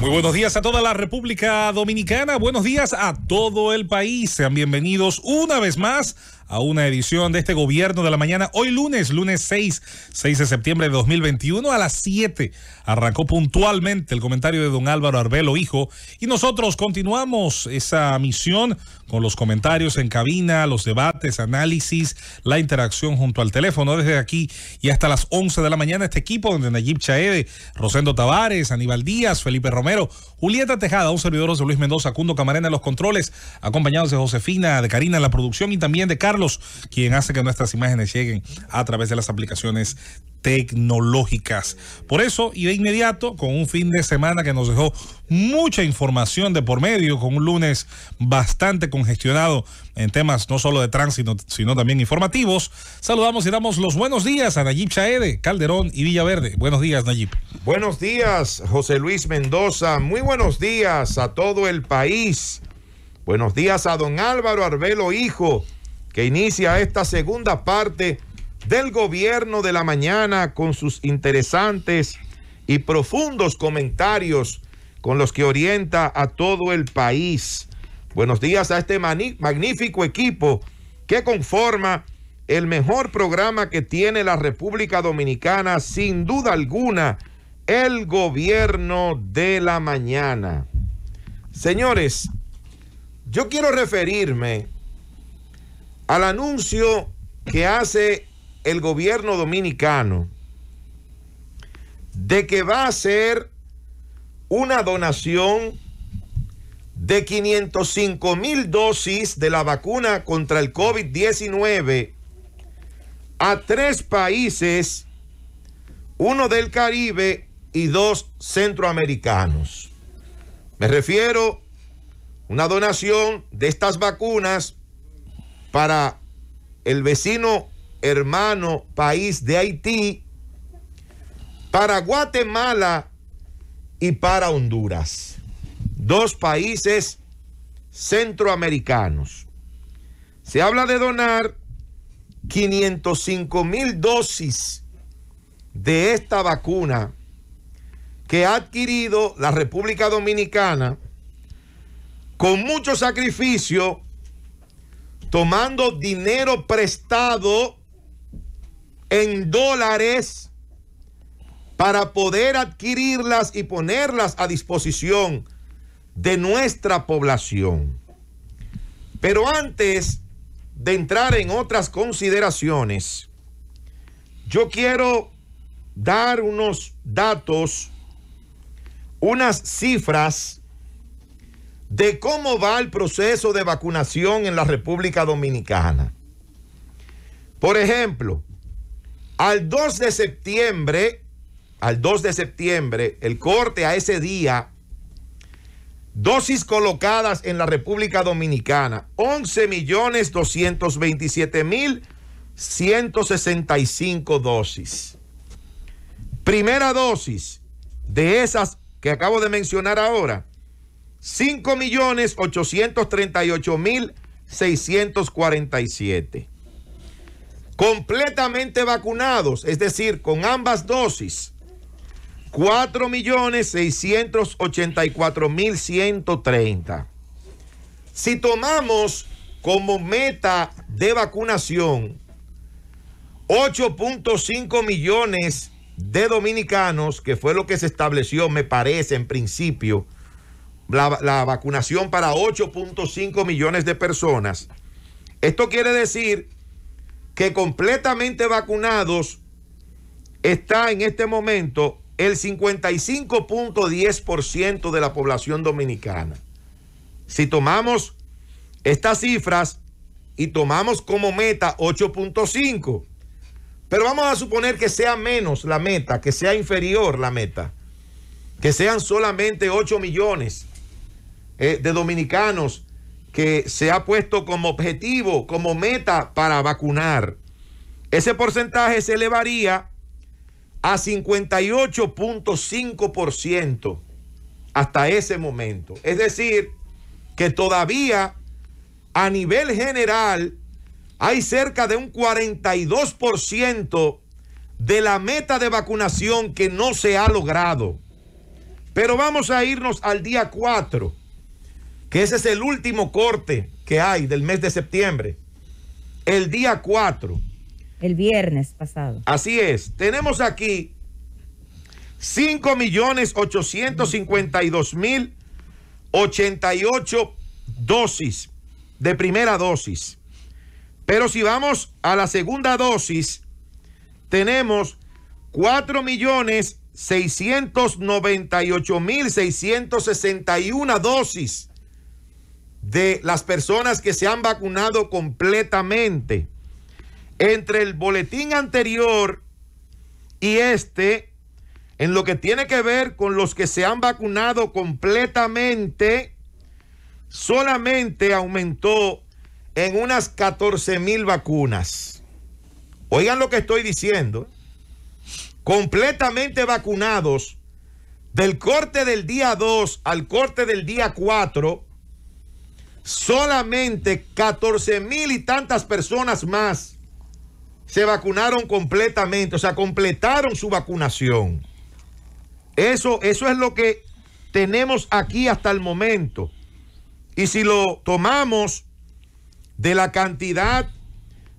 Muy buenos días a toda la República Dominicana, buenos días a todo el país. Sean bienvenidos una vez más a una edición de este gobierno de la mañana. Hoy lunes, lunes 6, 6 de septiembre de 2021 a las 7. Arrancó puntualmente el comentario de don Álvaro Arbelo, hijo, y nosotros continuamos esa misión con los comentarios en cabina, los debates, análisis, la interacción junto al teléfono desde aquí y hasta las 11 de la mañana. Este equipo donde Nayib Chaede, Rosendo Tavares, Aníbal Díaz, Felipe Romero, Julieta Tejada, un servidor de Luis Mendoza, Cundo Camarena en los controles, acompañados de Josefina, de Karina en la producción y también de Carlos quien hace que nuestras imágenes lleguen a través de las aplicaciones tecnológicas. Por eso, y de inmediato, con un fin de semana que nos dejó mucha información de por medio, con un lunes bastante congestionado en temas no solo de tránsito, sino también informativos, saludamos y damos los buenos días a Nayib Chaede, Calderón y Villaverde. Buenos días, Nayib. Buenos días, José Luis Mendoza. Muy buenos días a todo el país. Buenos días a don Álvaro Arbelo, hijo que inicia esta segunda parte del gobierno de la mañana con sus interesantes y profundos comentarios con los que orienta a todo el país. Buenos días a este magnífico equipo que conforma el mejor programa que tiene la República Dominicana, sin duda alguna, el gobierno de la mañana. Señores, yo quiero referirme al anuncio que hace el gobierno dominicano de que va a ser una donación de 505 mil dosis de la vacuna contra el COVID-19 a tres países, uno del Caribe y dos centroamericanos. Me refiero a una donación de estas vacunas para el vecino hermano país de Haití, para Guatemala y para Honduras. Dos países centroamericanos. Se habla de donar 505 mil dosis de esta vacuna que ha adquirido la República Dominicana con mucho sacrificio tomando dinero prestado en dólares para poder adquirirlas y ponerlas a disposición de nuestra población. Pero antes de entrar en otras consideraciones, yo quiero dar unos datos, unas cifras de cómo va el proceso de vacunación en la República Dominicana. Por ejemplo, al 2 de septiembre, al 2 de septiembre, el corte a ese día, dosis colocadas en la República Dominicana, 11.227.165 dosis. Primera dosis de esas que acabo de mencionar ahora, 5.838.647 millones mil Completamente vacunados, es decir, con ambas dosis, 4.684.130. millones mil Si tomamos como meta de vacunación 8.5 millones de dominicanos, que fue lo que se estableció, me parece, en principio, la, vacunación para 8.5 millones de personas. Esto quiere decir que completamente vacunados está en este momento el 55.10% de la población dominicana. Si tomamos estas cifras y tomamos como meta 8.5, pero vamos a suponer que sea menos la meta, que sea inferior la meta, que sean solamente 8 millones eh, de dominicanos que se ha puesto como objetivo, como meta para vacunar. Ese porcentaje se elevaría a 58.5% hasta ese momento. Es decir, que todavía a nivel general hay cerca de un 42% de la meta de vacunación que no se ha logrado. Pero vamos a irnos al día 4 que ese es el último corte que hay del mes de septiembre, el día 4. El viernes pasado. Así es, tenemos aquí 5.852.088 dosis de primera dosis. Pero si vamos a la segunda dosis, tenemos 4.698.661 millones dosis de las personas que se han vacunado completamente. Entre el boletín anterior y este, en lo que tiene que ver con los que se han vacunado completamente, solamente aumentó en unas 14 mil vacunas. Oigan lo que estoy diciendo. Completamente vacunados del corte del día 2 al corte del día 4 solamente 14 mil y tantas personas más se vacunaron completamente, o sea, completaron su vacunación. Eso, eso es lo que tenemos aquí hasta el momento. Y si lo tomamos de la cantidad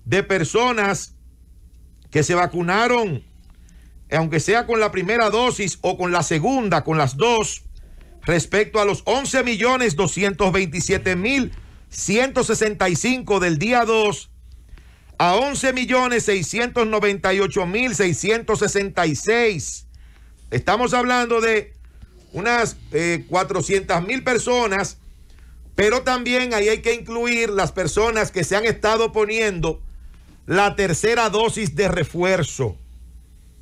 de personas que se vacunaron, aunque sea con la primera dosis o con la segunda, con las dos, respecto a los 11.227.165 millones del día 2 a 11.698.666... millones Estamos hablando de unas 400.000 eh, mil personas, pero también ahí hay que incluir las personas que se han estado poniendo la tercera dosis de refuerzo.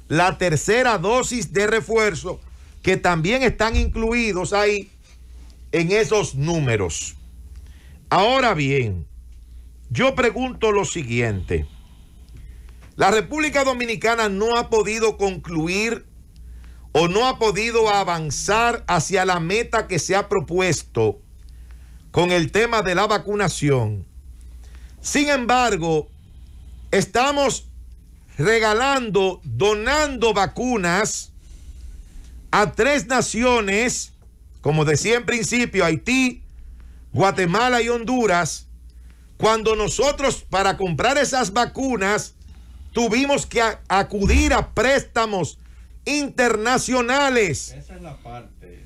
La tercera dosis de refuerzo que también están incluidos ahí en esos números. Ahora bien, yo pregunto lo siguiente. La República Dominicana no ha podido concluir o no ha podido avanzar hacia la meta que se ha propuesto con el tema de la vacunación. Sin embargo, estamos regalando, donando vacunas a tres naciones, como decía en principio, Haití, Guatemala y Honduras, cuando nosotros para comprar esas vacunas tuvimos que acudir a préstamos internacionales. Esa es la parte,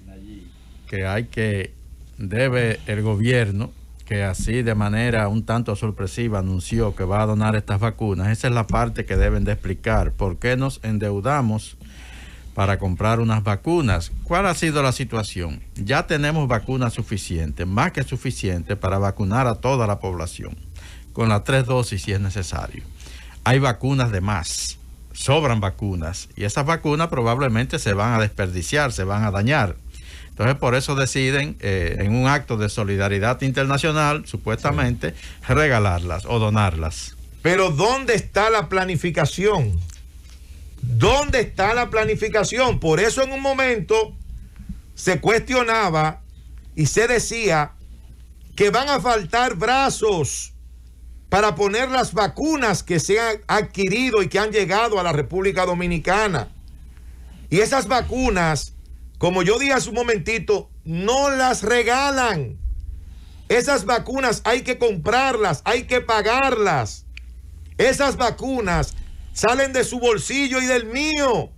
que hay que, debe el gobierno, que así de manera un tanto sorpresiva anunció que va a donar estas vacunas, esa es la parte que deben de explicar, por qué nos endeudamos para comprar unas vacunas. ¿Cuál ha sido la situación? Ya tenemos vacunas suficientes, más que suficientes, para vacunar a toda la población, con las tres dosis si es necesario. Hay vacunas de más, sobran vacunas, y esas vacunas probablemente se van a desperdiciar, se van a dañar. Entonces, por eso deciden, eh, en un acto de solidaridad internacional, supuestamente, regalarlas o donarlas. Pero ¿dónde está la planificación? ¿Dónde está la planificación? Por eso en un momento se cuestionaba y se decía que van a faltar brazos para poner las vacunas que se han adquirido y que han llegado a la República Dominicana. Y esas vacunas, como yo dije hace un momentito, no las regalan. Esas vacunas hay que comprarlas, hay que pagarlas. Esas vacunas salen de su bolsillo y del mío,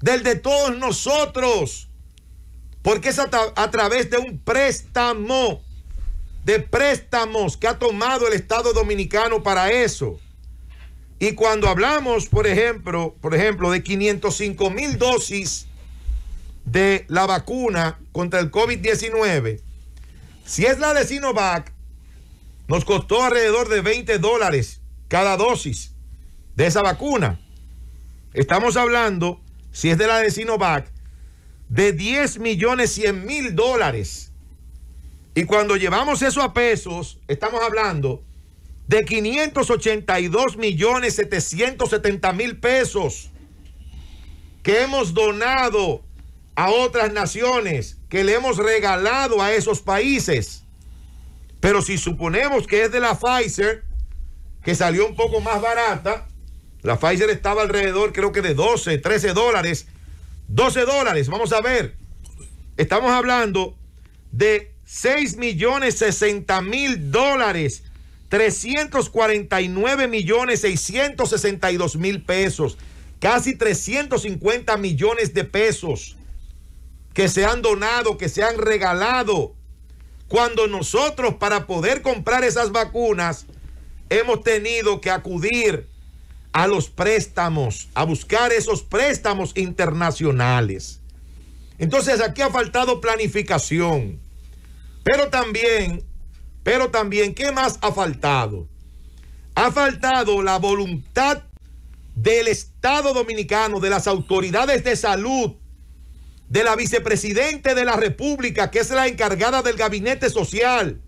del de todos nosotros, porque es a, través de un préstamo, de préstamos que ha tomado el Estado Dominicano para eso. Y cuando hablamos, por ejemplo, por ejemplo, de 505 mil dosis de la vacuna contra el COVID-19, si es la de Sinovac, nos costó alrededor de 20 dólares cada dosis de esa vacuna. Estamos hablando, si es de la de Sinovac, de 10 millones 100 mil dólares. Y cuando llevamos eso a pesos, estamos hablando de 582 millones 770 mil pesos que hemos donado a otras naciones, que le hemos regalado a esos países. Pero si suponemos que es de la Pfizer, que salió un poco más barata, la Pfizer estaba alrededor, creo que de 12, 13 dólares. 12 dólares, vamos a ver. Estamos hablando de 6 millones 60 mil dólares. 349 millones 662 mil pesos. Casi 350 millones de pesos que se han donado, que se han regalado. Cuando nosotros para poder comprar esas vacunas hemos tenido que acudir a los préstamos, a buscar esos préstamos internacionales. Entonces aquí ha faltado planificación. Pero también, pero también, ¿qué más ha faltado? Ha faltado la voluntad del Estado Dominicano, de las autoridades de salud, de la vicepresidente de la República, que es la encargada del gabinete social,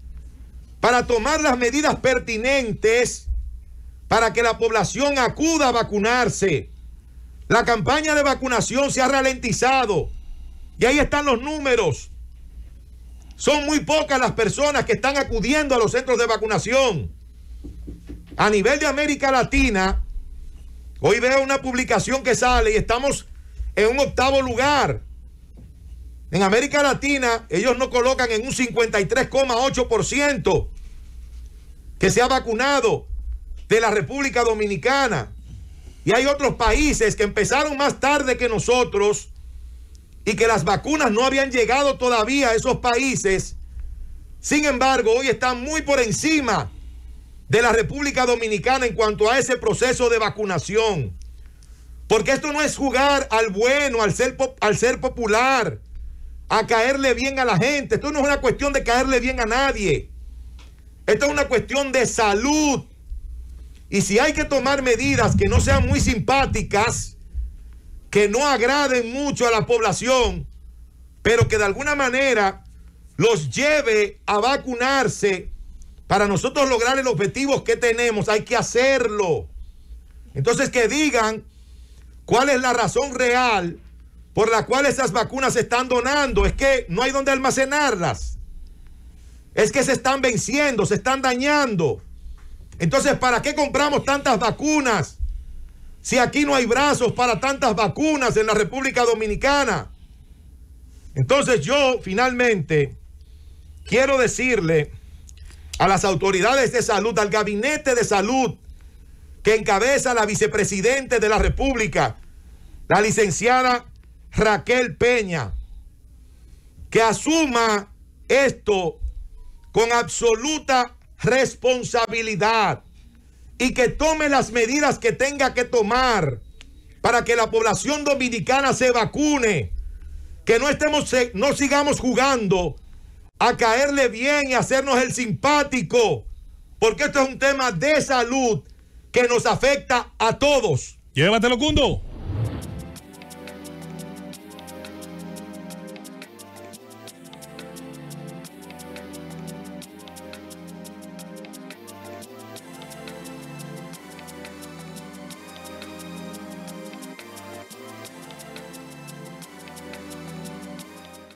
para tomar las medidas pertinentes para que la población acuda a vacunarse. La campaña de vacunación se ha ralentizado y ahí están los números. Son muy pocas las personas que están acudiendo a los centros de vacunación. A nivel de América Latina, hoy veo una publicación que sale y estamos en un octavo lugar. En América Latina, ellos no colocan en un 53,8% que se ha vacunado de la República Dominicana. Y hay otros países que empezaron más tarde que nosotros y que las vacunas no habían llegado todavía a esos países. Sin embargo, hoy están muy por encima de la República Dominicana en cuanto a ese proceso de vacunación. Porque esto no es jugar al bueno, al ser, al ser popular, a caerle bien a la gente. Esto no es una cuestión de caerle bien a nadie. Esto es una cuestión de salud y si hay que tomar medidas que no sean muy simpáticas, que no agraden mucho a la población, pero que de alguna manera los lleve a vacunarse para nosotros lograr el objetivo que tenemos, hay que hacerlo. Entonces que digan cuál es la razón real por la cual esas vacunas se están donando. Es que no hay donde almacenarlas. Es que se están venciendo, se están dañando. Entonces, ¿para qué compramos tantas vacunas? Si aquí no hay brazos para tantas vacunas en la República Dominicana. Entonces yo finalmente quiero decirle a las autoridades de salud, al gabinete de salud que encabeza la vicepresidente de la República, la licenciada Raquel Peña, que asuma esto con absoluta responsabilidad y que tome las medidas que tenga que tomar para que la población dominicana se vacune, que no estemos eh, no sigamos jugando a caerle bien y hacernos el simpático, porque esto es un tema de salud que nos afecta a todos. Llévatelo, Cundo.